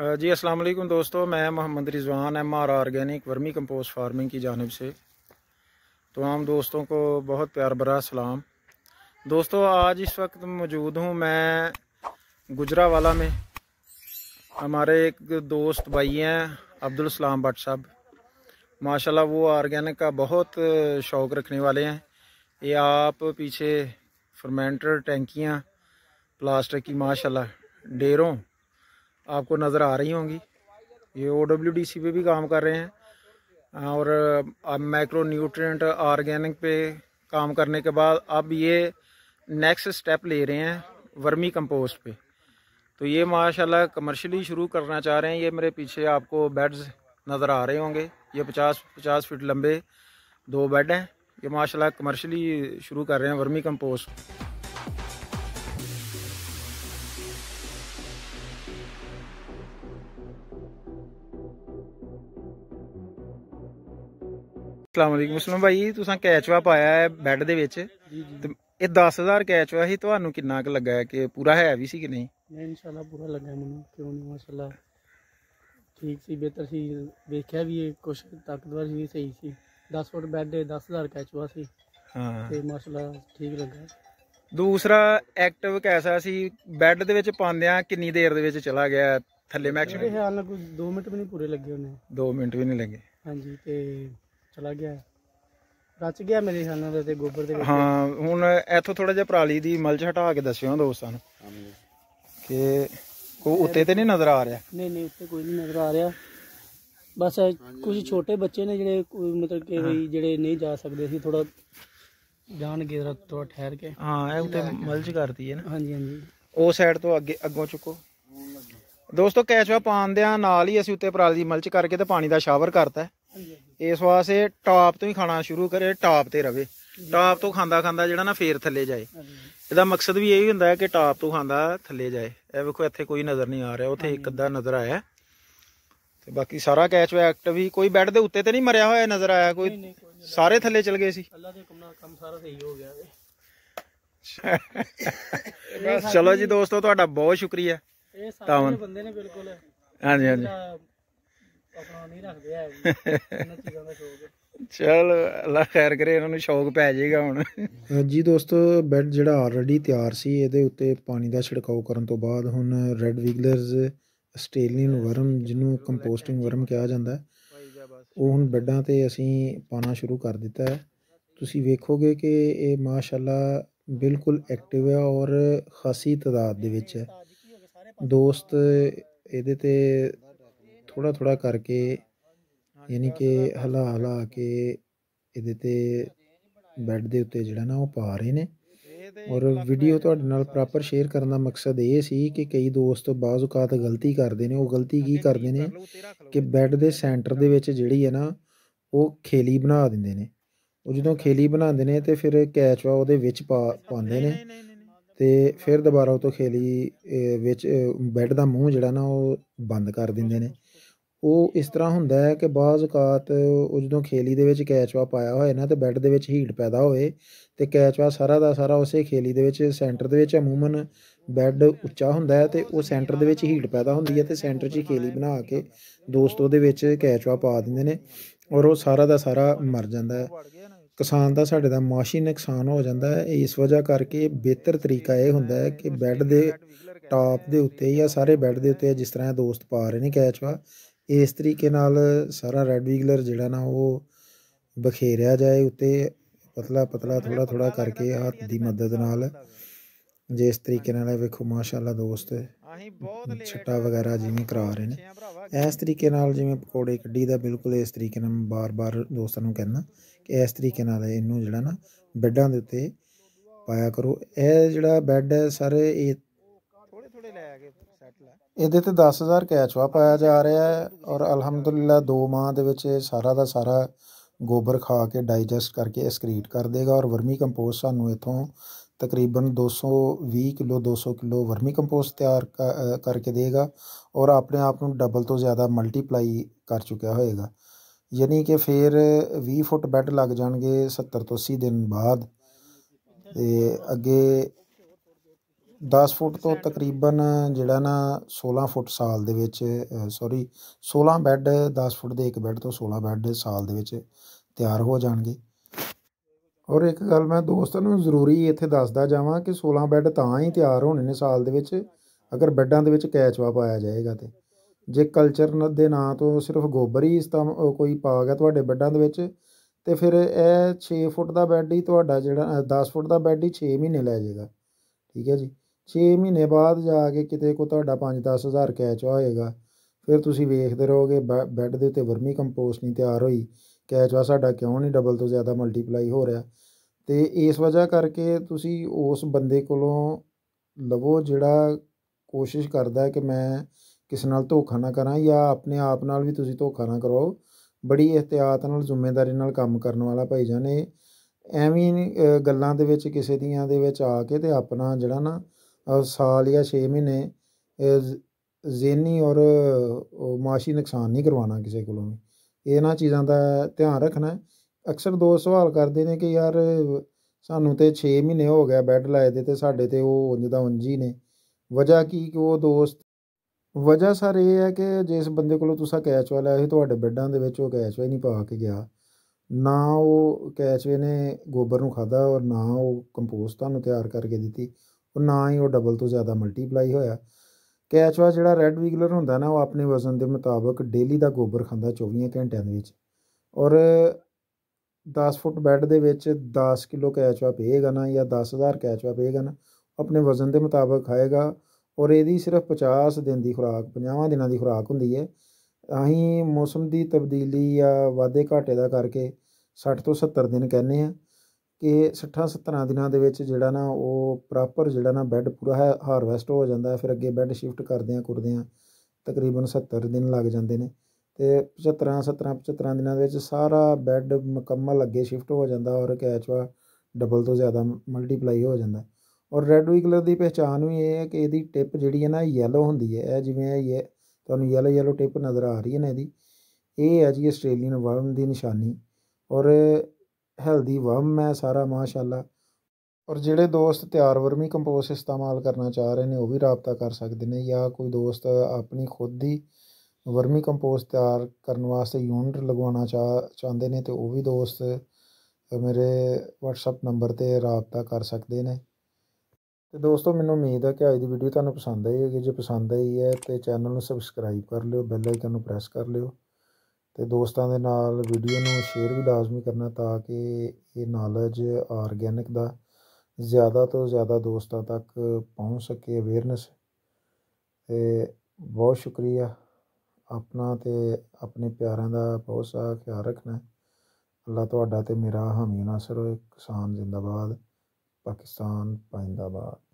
जी अस्सलाम वालेकुम दोस्तों मैं Mohammad Rizwan M R organic vermicompost farming की जानब से तो आम दोस्तों को बहुत प्यार भरा सलाम दोस्तों आज इस वक्त मौजूद हूँ मैं गुजरावाला में हमारे एक दोस्त भाई हैं अब्दुल सलाम भट्ट साहब माशाल्लाह वो आर्गेनिक का बहुत शौक़ रखने वाले हैं ये आप पीछे फर्मेंटर टैंकियाँ प्लास्टिक की माशाल्लाह डेरों आपको नज़र आ रही होंगी ये ओ डब्ल्यू डी सी पे भी काम कर रहे हैं हाँ, और अब माइक्रो न्यूट्रेंट ऑर्गेनिक पे काम करने के बाद अब ये नेक्स्ट स्टेप ले रहे हैं वर्मी कंपोस्ट पे तो ये माशाल्लाह कमर्शियली शुरू करना चाह रहे हैं ये मेरे पीछे आपको बेड्स नज़र आ रहे होंगे ये पचास पचास फीट लंबे दो बेड हैं ये माशाल्लाह कमर्शियली शुरू कर रहे हैं वर्मी कंपोस्ट ਅਲੈਕੁਮ ਮੁਸਲਮ ਭਾਈ ਤੁਸੀਂ ਕੈਚਵਾ ਪਾਇਆ ਹੈ ਬੈੱਡ ਦੇ ਵਿੱਚ ਜੀ ਤੇ ਇਹ 10000 ਕੈਚਵਾ ਸੀ ਤੁਹਾਨੂੰ ਕਿੰਨਾ ਕੁ ਲੱਗਾ ਹੈ ਕਿ ਪੂਰਾ ਹੈ ਵੀ ਸੀ ਕਿ ਨਹੀਂ ਨਹੀਂ ਇਨਸ਼ਾਅੱਲਾ ਪੂਰਾ ਲੱਗਾ ਮੈਨੂੰ ਕਿਉਂ ਨਹੀਂ ਮਾਸ਼ਾਅੱਲਾ ਠੀਕ ਸੀ ਬਿਹਤਰ ਸੀ ਵੇਖਿਆ ਵੀ ਇਹ ਕੁਝ ਤਾਕਤਵਰ ਵੀ ਸਹੀ ਸੀ 10 ਫੁੱਟ ਬੈੱਡ ਦੇ 10000 ਕੈਚਵਾ ਸੀ ਹਾਂ ਤੇ ਮਾਸ਼ਾਅੱਲਾ ਠੀਕ ਲੱਗਾ ਦੂਸਰਾ ਐਕਟਿਵ ਕੈਸਾ ਸੀ ਬੈੱਡ ਦੇ ਵਿੱਚ ਪਾਉਂਦਿਆਂ ਕਿੰਨੀ ਦੇਰ ਦੇ ਵਿੱਚ ਚਲਾ ਗਿਆ ਥੱਲੇ ਮੈਕਸਿਮਮ ਇਹ ਹਾਲ ਨਾਲ ਕੁਝ 2 ਮਿੰਟ ਵੀ ਨਹੀਂ ਪੂਰੇ ਲੱਗੇ ਉਹਨੇ 2 ਮਿੰਟ ਵੀ ਨਹੀਂ ਲੱਗੇ ਹਾਂਜੀ ਤੇ ਚਲਾ ਗਿਆ ਰਚ ਗਿਆ ਮੇਰੇ ਸਾਨੂੰ ਦੇ ਤੇ ਗੋਬਰ ਦੇ ਵਿੱਚ ਹਾਂ ਹੁਣ ਇੱਥੋਂ ਥੋੜਾ ਜਿਹਾ ਪਰਾਲੀ ਦੀ ਮਲਚ ਹਟਾ ਕੇ ਦੱਸਿਓ ਦੋਸਤਾਂ ਨੂੰ ਕਿ ਕੋ ਉੱਤੇ ਤੇ ਨਹੀਂ ਨਜ਼ਰ ਆ ਰਿਹਾ ਨਹੀਂ ਨਹੀਂ ਉੱਤੇ ਕੋਈ ਨਹੀਂ ਨਜ਼ਰ ਆ ਰਿਹਾ ਬਸ ਕੁਝ ਛੋਟੇ ਬੱਚੇ ਨੇ ਜਿਹੜੇ ਮਤਲਬ ਕਿ ਵੀ ਜਿਹੜੇ ਨਹੀਂ ਜਾ ਸਕਦੇ ਸੀ ਥੋੜਾ ਜਾਣ ਕੇ ਜਰਾ ਥੋੜਾ ਠਹਿਰ ਕੇ ਹਾਂ ਇਹ ਉੱਤੇ ਮਲਚ ਕਰਤੀ ਹੈ ਨਾ ਹਾਂਜੀ ਹਾਂਜੀ ਉਹ ਸਾਈਡ ਤੋਂ ਅੱਗੇ ਅੱਗੋਂ ਚੁੱਕੋ ਦੋਸਤੋ ਕੈਚਵਾ ਪਾਣ ਦਿਆਂ ਨਾਲ ਹੀ ਅਸੀਂ ਉੱਤੇ ਪਰਾਲੀ ਦੀ ਮਲਚ ਕਰਕੇ ਤੇ ਪਾਣੀ ਦਾ ਸ਼ਾਵਰ ਕਰਤਾ ਹਾਂਜੀ ਇਸ ਵਾਸਤੇ ਟਾਪ ਤੋਂ ਹੀ ਖਾਣਾ ਸ਼ੁਰੂ ਕਰੇ ਟਾਪ ਤੇ ਰਵੇ ਟਾਪ ਤੋਂ ਖਾਂਦਾ ਖਾਂਦਾ ਜਿਹੜਾ ਨਾ ਫੇਰ ਥੱਲੇ ਜਾਏ ਇਹਦਾ ਮਕਸਦ ਵੀ ਇਹੀ ਹੁੰਦਾ ਹੈ ਕਿ ਟਾਪ ਤੋਂ ਖਾਂਦਾ ਥੱਲੇ ਜਾਏ ਇਹ ਵੇਖੋ ਇੱਥੇ ਕੋਈ ਨਜ਼ਰ ਨਹੀਂ ਆ ਰਿਹਾ ਉੱਥੇ ਇੱਕ ਅੱਧਾ ਨਜ਼ਰ ਆਇਆ ਤੇ ਬਾਕੀ ਸਾਰਾ ਕੈਚ ਵੈਕਟ ਵੀ ਕੋਈ ਬੈੱਡ ਦੇ ਉੱਤੇ ਤੇ ਨਹੀਂ ਮਰਿਆ ਹੋਇਆ ਨਜ਼ਰ ਆਇਆ ਕੋਈ ਸਾਰੇ ਥੱਲੇ ਚਲ ਗਏ ਸੀ ਅੱਲਾ ਦੇ ਹੁਕਮ ਨਾਲ ਕੰਮ ਸਾਰਾ ਸਹੀ ਹੋ ਗਿਆ ਵੇ ਚਲੋ ਜੀ ਦੋਸਤੋ ਤੁਹਾਡਾ ਬਹੁਤ ਸ਼ੁਕਰੀਆ ਇਹ ਸਾਰੇ ਬੰਦੇ ਨੇ ਬਿਲਕੁਲ ਹਾਂਜੀ ਹਾਂਜੀ ਆਪਣਾ ਨਹੀਂ ਰੱਖਦੇ ਹੈ ਚੀਜ਼ਾਂ ਦਾ ਸ਼ੌਕ ਚਲ ਅੱਲਾ ਖੈਰ ਕਰੇ ਇਹਨਾਂ ਨੂੰ ਸ਼ੌਕ ਪੈ ਜਾਏਗਾ ਹੁਣ ਜੀ ਦੋਸਤੋ ਬੈੱਡ ਜਿਹੜਾ ਆਲਰੇਡੀ ਤਿਆਰ ਸੀ ਇਹਦੇ ਉੱਤੇ ਪਾਣੀ ਦਾ ਛਿੜਕਾਓ ਕਰਨ ਤੋਂ ਬਾਅਦ ਹੁਣ ਰੈੱਡ ਵਿਗਲਰਸ ਆਸਟ੍ਰੇਲੀਅਨ ਵਰਮ ਜਿਹਨੂੰ ਕੰਪੋਸਟਿੰਗ ਵਰਮ ਕਿਹਾ ਜਾਂਦਾ ਹੈ ਉਹ ਹੁਣ ਬੈੱਡਾਂ ਤੇ ਅਸੀਂ ਪਾਣਾ ਸ਼ੁਰੂ ਕਰ ਦਿੱਤਾ ਹੈ ਤੁਸੀਂ ਵੇਖੋਗੇ ਕਿ ਇਹ ਮਾਸ਼ਾਅੱਲਾ ਬਿਲਕੁਲ ਐਕਟਿਵ ਹੈ ਔਰ ਖਾਸੀ ਤਦਾਦ ਦੇ ਵਿੱਚ ਹੈ ਦੋਸਤ ਇਹਦੇ ਤੇ ਥੋੜਾ ਥੋੜਾ ਕਰਕੇ ਯਾਨੀ ਕਿ ਹਲਾ ਹਲਾ ਕੇ ਇਹਦੇ 'ਤੇ ਬੈੱਡ ਦੇ ਉੱਤੇ ਜਿਹੜਾ ਨਾ ਉਹ ਪਾ ਰਹੇ ਨੇ ਔਰ ਵੀਡੀਓ ਤੁਹਾਡੇ ਨਾਲ ਪ੍ਰੋਪਰ ਸ਼ੇਅਰ ਕਰਨ ਦਾ ਮਕਸਦ ਇਹ ਸੀ ਕਿ ਕਈ ਦੋਸਤ ਬਾਜ਼ੁਕਾਤ ਗਲਤੀ ਕਰਦੇ ਨੇ ਉਹ ਗਲਤੀ ਕੀ ਕਰਦੇ ਨੇ ਕਿ ਬੈੱਡ ਦੇ ਸੈਂਟਰ ਦੇ ਵਿੱਚ ਜਿਹੜੀ ਹੈ ਨਾ ਉਹ ਖੇਲੀ ਬਣਾ ਦਿੰਦੇ ਨੇ ਉਹ ਜਦੋਂ ਖੇਲੀ ਬਣਾਉਂਦੇ ਨੇ ਤੇ ਫਿਰ ਵਾ ਉਹਦੇ ਵਿੱਚ ਪਾ ਪਾਉਂਦੇ ਨੇ ਤੇ ਫਿਰ ਦੁਬਾਰਾ ਉਹ ਤੋਂ ਖੇਲੀ ਵਿੱਚ ਬੈੱਡ ਦਾ ਮੂੰਹ ਜਿਹੜਾ ਨਾ ਉਹ ਬੰਦ ਕਰ ਦਿੰਦੇ ਨੇ ਉਹ ਇਸ ਤਰ੍ਹਾਂ ਹੁੰਦਾ ਹੈ ਕਿ ਬਾਜ਼ ਔਕਾਤ ਉਹ ਜਦੋਂ ਖੇਲੀ ਦੇ ਵਿੱਚ ਕੈਚਵਾ ਪਾਇਆ ਹੋਏ ਨਾ ਤੇ ਬੈੱਡ ਦੇ ਵਿੱਚ ਹੀਟ ਪੈਦਾ ਹੋਵੇ ਤੇ ਕੈਚਵਾ ਸਾਰਾ ਦਾ ਸਾਰਾ ਉਸੇ ਖੇਲੀ ਦੇ ਵਿੱਚ ਸੈਂਟਰ ਦੇ ਵਿੱਚ ਅਮੂਮਨ ਬੈੱਡ ਉੱਚਾ ਹੁੰਦਾ ਹੈ ਤੇ ਉਹ ਸੈਂਟਰ ਦੇ ਵਿੱਚ ਹੀਟ ਪੈਦਾ ਹੁੰਦੀ ਹੈ ਤੇ ਸੈਂਟਰ 'ਚ ਹੀ ਖੇਲੀ ਬਣਾ ਕੇ ਦੋਸਤ ਉਹਦੇ ਵਿੱਚ ਕੈਚਵਾ ਪਾ ਦਿੰਦੇ ਨੇ ਔਰ ਉਹ ਸਾਰਾ ਦਾ ਸਾਰਾ ਮਰ ਜਾਂਦਾ ਹੈ ਕਿਸਾਨ ਦਾ ਸਾਡੇ ਦਾ ਮਾਸ਼ੀ ਨੁਕਸਾਨ ਹੋ ਜਾਂਦਾ ਹੈ ਇਸ ਵਜ੍ਹਾ ਕਰਕੇ ਬਿਹਤਰ ਤਰੀਕਾ ਇਹ ਹੁੰਦਾ ਹੈ ਕਿ ਬੈੱਡ ਦੇ ਟਾਪ ਦੇ ਉੱਤੇ ਜਾਂ ਸਾਰੇ ਬੈੱਡ ਦੇ ਉੱਤੇ ਜਿਸ ਤਰ੍ਹਾਂ ਦੋਸਤ ਪਾ ਰਹੇ ਨੇ ਕੈਚਵਾ ਇਸ ਤਰੀਕੇ ਨਾਲ ਸਾਰਾ ਰੈੱਡ ਵੀਗਲਰ ਜਿਹੜਾ ਨਾ ਉਹ ਬਖੇਰਿਆ ਜਾਏ ਉੱਤੇ ਪਤਲਾ ਪਤਲਾ ਥੋੜਾ ਥੋੜਾ ਕਰਕੇ ਹੱਥ ਦੀ ਮਦਦ ਨਾਲ ਜਿਸ ਤਰੀਕੇ ਨਾਲ ਵੇਖੋ ਮਾਸ਼ਾਅੱਲਾ ਦੋਸਤ ਛੱਟਾ ਵਗੈਰਾ ਜਿਵੇਂ ਕਰਾ ਰਹੇ ਨੇ ਇਸ ਤਰੀਕੇ ਨਾਲ ਜਿਵੇਂ ਪਕੌੜੇ ਕੱਢੀ ਦਾ ਬਿਲਕੁਲ ਇਸ ਤਰੀਕੇ ਨਾਲ ਬਾਰ-ਬਾਰ ਦੋਸਤਾਂ ਨੂੰ ਕਹਿਣਾ ਕਿ ਇਸ ਤਰੀਕੇ ਨਾਲ ਇਹਨੂੰ ਜਿਹੜਾ ਨਾ ਬੈੱਡਾਂ ਦੇ ਉੱਤੇ ਪਾਇਆ ਕਰੋ ਇਹ ਜਿਹੜਾ ਬੈੱਡ ਹੈ ਸਾਰੇ ਇਹ ਇਹਦੇ ਤੇ 10000 ਕੈਚਵਾ ਪਾਇਆ ਜਾ ਰਿਹਾ ਹੈ ਔਰ ਅਲਹਮਦੁਲਿਲਾ 2 ਮਾਹ ਦੇ ਵਿੱਚ ਇਹ ਸਾਰਾ ਦਾ ਸਾਰਾ ਗੋਬਰ ਖਾ ਕੇ ਡਾਈਜੈਸਟ ਕਰਕੇ ਐਸਕ੍ਰੀਟ ਕਰ ਦੇਗਾ ਔਰ ਵਰਮੀ ਕੰਪੋਸਟ ਸਾਨੂੰ ਇਥੋਂ ਤਕਰੀਬਨ 220 ਕਿਲੋ 200 ਕਿਲੋ ਵਰਮੀ ਕੰਪੋਸਟ ਤਿਆਰ ਕਰਕੇ ਦੇਗਾ ਔਰ ਆਪਣੇ ਆਪ ਨੂੰ ਡਬਲ ਤੋਂ ਜ਼ਿਆਦਾ ਮਲਟੀਪਲਾਈ ਕਰ ਚੁੱਕਿਆ ਹੋਏਗਾ ਯਾਨੀ ਕਿ ਫੇਰ 20 ਫੁੱਟ ਬੈੱਡ ਲੱਗ ਜਾਣਗੇ 70 ਤੋਂ 80 ਦਿਨ ਬਾਅਦ ਤੇ ਅੱਗੇ 10 ਫੁੱਟ ਤੋਂ ਤਕਰੀਬਨ ਜਿਹੜਾ ਨਾ 16 ਫੁੱਟ ਸਾਲ ਦੇ ਵਿੱਚ ਸੌਰੀ 16 ਬੈੱਡ 10 ਫੁੱਟ ਦੇ ਇੱਕ ਬੈੱਡ ਤੋਂ 16 ਬੈੱਡ ਸਾਲ ਦੇ ਵਿੱਚ ਤਿਆਰ ਹੋ ਜਾਣਗੇ ਔਰ ਇੱਕ ਗੱਲ ਮੈਂ ਦੋਸਤਾਂ ਨੂੰ ਜ਼ਰੂਰੀ ਇੱਥੇ ਦੱਸਦਾ ਜਾਵਾਂ ਕਿ 16 ਬੈੱਡ ਤਾਂ ਹੀ ਤਿਆਰ ਹੋਣੇ ਨੇ ਸਾਲ ਦੇ ਵਿੱਚ ਅਗਰ ਬੈੱਡਾਂ ਦੇ ਵਿੱਚ ਕੈਚਵਾ ਪਾਇਆ ਜਾਏਗਾ ਤੇ ਜੇ ਕਲਚਰ ਦੇ ਨਾਂ ਤੋਂ ਸਿਰਫ ਗੋਬਰ ਹੀ ਕੋਈ ਪਾ ਗਿਆ ਤੁਹਾਡੇ ਬੈੱਡਾਂ ਦੇ ਵਿੱਚ ਤੇ ਫਿਰ ਇਹ 6 ਫੁੱਟ ਦਾ ਬੈੱਡ ਹੀ ਤੁਹਾਡਾ ਜਿਹੜਾ 10 ਫੁੱਟ ਦਾ ਬੈੱਡ ਹੀ 6 ਮਹੀਨੇ ਲੈ ਜਾਏਗਾ ਠੀਕ ਹੈ ਜੀ 6 ਮਹੀਨੇ ਬਾਅਦ ਜਾ ਕੇ ਕਿਤੇ ਕੋ ਤੁਹਾਡਾ 5-10000 ਕੈਚ ਹੋਏਗਾ ਫਿਰ ਤੁਸੀਂ ਵੇਖਦੇ ਰਹੋਗੇ ਬੈੱਡ ਦੇ ਉੱਤੇ ਵਰਮੀ ਕੰਪੋਸਟ ਨਹੀਂ ਤਿਆਰ ਹੋਈ ਕੈਚ ਵਾ ਸਾਡਾ ਕਿਉਂ ਨਹੀਂ ਡਬਲ ਤੋਂ ਜ਼ਿਆਦਾ ਮਲਟੀਪਲਾਈ ਹੋ ਰਿਹਾ ਤੇ ਇਸ ਵਜ੍ਹਾ ਕਰਕੇ ਤੁਸੀਂ ਉਸ ਬੰਦੇ ਕੋਲੋਂ ਲਵੋ ਜਿਹੜਾ ਕੋਸ਼ਿਸ਼ ਕਰਦਾ ਹੈ ਕਿ ਮੈਂ ਕਿਸੇ ਨਾਲ ਧੋਖਾ ਨਾ ਕਰਾਂ ਜਾਂ ਆਪਣੇ ਆਪ ਨਾਲ ਵੀ ਤੁਸੀਂ ਧੋਖਾ ਨਾ ਕਰੋ ਬੜੀ ਇhtiyat ਨਾਲ ਜ਼ਿੰਮੇਵਾਰੀ ਨਾਲ ਕੰਮ ਕਰਨ ਵਾਲਾ ਭਾਈ ਜਾਨੇ ਐਵੇਂ ਗੱਲਾਂ ਦੇ ਵਿੱਚ ਕਿਸੇ ਦੀਆਂ ਦੇ ਵਿੱਚ ਆ ਕੇ ਤੇ ਆਪਣਾ ਜਿਹੜਾ ਨਾ ਸਾਲ ਜਾਂ 6 ਮਹੀਨੇ ਜ਼ੇਨੀ ਔਰ ਮਾਸ਼ੀ ਨੁਕਸਾਨ ਨਹੀਂ ਕਰਵਾਉਣਾ ਕਿਸੇ ਕੋਲੋਂ ਇਹਨਾਂ ਚੀਜ਼ਾਂ ਦਾ ਧਿਆਨ ਰੱਖਣਾ ਅਕਸਰ ਦੋ ਸਵਾਲ ਕਰਦੇ ਨੇ ਕਿ ਯਾਰ ਸਾਨੂੰ ਤੇ 6 ਮਹੀਨੇ ਹੋ ਗਿਆ ਬੈੱਡ ਲਾਏ ਦੇ ਤੇ ਸਾਡੇ ਤੇ ਉਹ ਉਂਝ ਦਾ ਉਂਝ ਹੀ ਨੇ ਵਜ੍ਹਾ ਕੀ ਕਿ ਉਹ ਦੋਸਤ ਵਜ੍ਹਾ ਸਰ ਇਹ ਹੈ ਕਿ ਜਿਸ ਬੰਦੇ ਕੋਲੋਂ ਤੁਸੀਂ ਕੈਚ ਵਾਲਾ ਇਹ ਤੁਹਾਡੇ ਬੈੱਡਾਂ ਦੇ ਵਿੱਚ ਉਹ ਕੈਚ ਵੇ ਨਹੀਂ ਪਾ ਕੇ ਗਿਆ ਨਾ ਉਹ ਕੈਚ ਵੇ ਨੇ ਗੋਬਰ ਨੂੰ ਖਾਦਾ ਔਰ ਨਾ ਉਹ ਕੰਪੋਸਟ ਤੁਹਾਨੂੰ ਤਿਆਰ ਕਰਕੇ ਦਿੱਤੀ ਉਹ ਨਾ ਹੀ ਉਹ ਡਬਲ ਤੋਂ ਜ਼ਿਆਦਾ ਮਲਟੀਪਲਾਈ ਹੋਇਆ ਕੈਚਵਾ ਜਿਹੜਾ ਰੈੱਡ ਵੀਗਲਰ ਹੁੰਦਾ ਨਾ ਉਹ ਆਪਣੇ ਵਜ਼ਨ ਦੇ ਮੁਤਾਬਕ ਡੇਲੀ ਦਾ ਗੋਬਰ ਖਾਂਦਾ 24 ਘੰਟਿਆਂ ਦੇ ਵਿੱਚ ਔਰ 10 ਫੁੱਟ ਬੈੱਡ ਦੇ ਵਿੱਚ 10 ਕਿਲੋ ਕੈਚਵਾ ਪਏਗਾ ਨਾ ਜਾਂ 10000 ਕੈਚਵਾ ਪਏਗਾ ਨਾ ਆਪਣੇ ਵਜ਼ਨ ਦੇ ਮੁਤਾਬਕ ਖਾਏਗਾ ਔਰ ਇਹਦੀ ਸਿਰਫ 50 ਦਿਨ ਦੀ ਖੁਰਾਕ 50 ਦਿਨਾਂ ਦੀ ਖੁਰਾਕ ਹੁੰਦੀ ਹੈ ਅਸੀਂ ਮੌਸਮ ਦੀ ਤਬਦੀਲੀ ਜਾਂ ਵਾਧੇ ਘਾਟੇ ਦਾ ਕਰਕੇ 60 ਤੋਂ 70 ਦਿਨ ਕਹਿੰਦੇ ਆ ਕਿ 60 70 ਦਿਨਾਂ ਦੇ ਵਿੱਚ ਜਿਹੜਾ ਨਾ ਉਹ ਪ੍ਰੋਪਰ ਜਿਹੜਾ ਨਾ ਬੈੱਡ ਪੂਰਾ ਹੈ ਹਾਰਵੈਸਟ ਹੋ ਜਾਂਦਾ ਹੈ ਫਿਰ ਅੱਗੇ ਬੈੱਡ ਸ਼ਿਫਟ ਕਰਦੇ ਆ ਕਰਦੇ ਆ ਤਕਰੀਬਨ 70 ਦਿਨ ਲੱਗ ਜਾਂਦੇ ਨੇ ਤੇ 75 17 75 ਦਿਨਾਂ ਦੇ ਵਿੱਚ ਸਾਰਾ ਬੈੱਡ ਮੁਕੰਮਲ ਅੱਗੇ ਸ਼ਿਫਟ ਹੋ ਜਾਂਦਾ ਔਰ ਕੈਚਵਾ ਡਬਲ ਤੋਂ ਜ਼ਿਆਦਾ ਮਲਟੀਪਲਾਈ ਹੋ ਜਾਂਦਾ ਔਰ ਰੈੱਡ ਵੀਕਲਰ ਦੀ ਪਛਾਣ ਵੀ ਇਹ ਹੈ ਕਿ ਇਹਦੀ ਟਿਪ ਜਿਹੜੀ ਹੈ ਨਾ ਯੈਲੋ ਹੁੰਦੀ ਹੈ ਇਹ ਜਿਵੇਂ ਇਹ ਤੁਹਾਨੂੰ ਯੈਲੋ ਯੈਲੋ ਟਿਪ ਨਜ਼ਰ ਆ ਰਹੀ ਹੈ ਨਾ ਇਹਦੀ ਇਹ ਹੈ ਜੀ ਆਸਟ੍ਰੇਲੀਅਨ ਵਰਮ ਦੀ ਨਿਸ਼ਾਨੀ ਔਰ ਹੈਲਦੀ ਵਰਮ ਹੈ ਸਾਰਾ ਮਾਸ਼ਾਅੱਲਾ ਔਰ ਜਿਹੜੇ ਦੋਸਤ ਤਿਆਰ ਵਰਮੀ ਕੰਪੋਸਟ ਇਸਤੇਮਾਲ ਕਰਨਾ ਚਾਹ ਰਹੇ ਨੇ ਉਹ ਵੀ رابطہ ਕਰ ਸਕਦੇ ਨੇ ਜਾਂ ਕੋਈ ਦੋਸਤ ਆਪਣੀ ਖੁਦ ਦੀ ਵਰਮੀ ਕੰਪੋਸਟ ਤਿਆਰ ਕਰਨ ਵਾਸਤੇ ਯੂਨਿਟ ਲਗਵਾਉਣਾ ਚਾਹੁੰਦੇ ਨੇ ਤੇ ਉਹ ਵੀ ਦੋਸਤ ਮੇਰੇ WhatsApp ਨੰਬਰ ਤੇ رابطہ ਕਰ ਸਕਦੇ ਨੇ ਤੇ ਦੋਸਤੋ ਮੈਨੂੰ ਉਮੀਦ ਹੈ ਕਿ ਅੱਜ ਦੀ ਵੀਡੀਓ ਤੁਹਾਨੂੰ ਪਸੰਦ ਆਈ ਹੋਵੇਗੀ ਜੇ ਪਸੰਦ ਆਈ ਹੈ ਤੇ ਚੈਨਲ ਨੂੰ ਸਬਸਕ੍ਰਾਈਬ ਕਰ ਲਿਓ ਬੈਲ ਆਈਕਨ ਨੂੰ ਪ੍ਰੈਸ ਕਰ ਲਿਓ ਤੇ ਦੋਸਤਾਂ ਦੇ ਨਾਲ ਵੀਡੀਓ ਨੂੰ ਸ਼ੇਅਰ ਵੀ ਲਾਜ਼ਮੀ ਕਰਨਾ ਤਾਂ ਕਿ ਇਹ ਨੌਲੇਜ ਆਰਗੈਨਿਕ ਦਾ ਜ਼ਿਆਦਾ ਤੋਂ ਜ਼ਿਆਦਾ ਦੋਸਤਾਂ ਤੱਕ ਪਹੁੰਚ ਸਕੇ ਅਵੇਅਰਨੈਸ ਤੇ ਬਹੁਤ ਸ਼ੁਕਰੀਆ ਆਪਣਾ ਤੇ ਆਪਣੇ ਪਿਆਰਾਂ ਦਾ ਬਹੁਤ ਸਾਰਾ ਖਿਆਲ ਰੱਖਣਾ ਅੱਲਾ ਤੁਹਾਡਾ ਤੇ ਮੇਰਾ ਹਮੀਨਾ ਸਰੋ ਇੱਕ ਕਿਸਾਨ ਜ਼ਿੰਦਾਬਾਦ ਪਾਕਿਸਤਾਨ ਪਾਇੰਦਾਬਾਦ